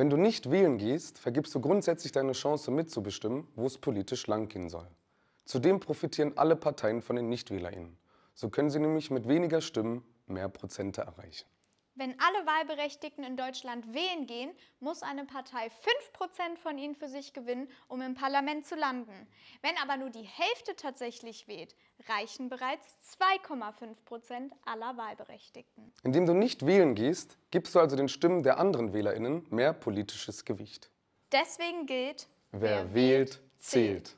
Wenn du nicht wählen gehst, vergibst du grundsätzlich deine Chance mitzubestimmen, wo es politisch langgehen soll. Zudem profitieren alle Parteien von den NichtwählerInnen. So können sie nämlich mit weniger Stimmen mehr Prozente erreichen. Wenn alle Wahlberechtigten in Deutschland wählen gehen, muss eine Partei 5% von ihnen für sich gewinnen, um im Parlament zu landen. Wenn aber nur die Hälfte tatsächlich wählt, reichen bereits 2,5% aller Wahlberechtigten. Indem du nicht wählen gehst, gibst du also den Stimmen der anderen Wählerinnen mehr politisches Gewicht. Deswegen gilt, wer, wer wählt, zählt.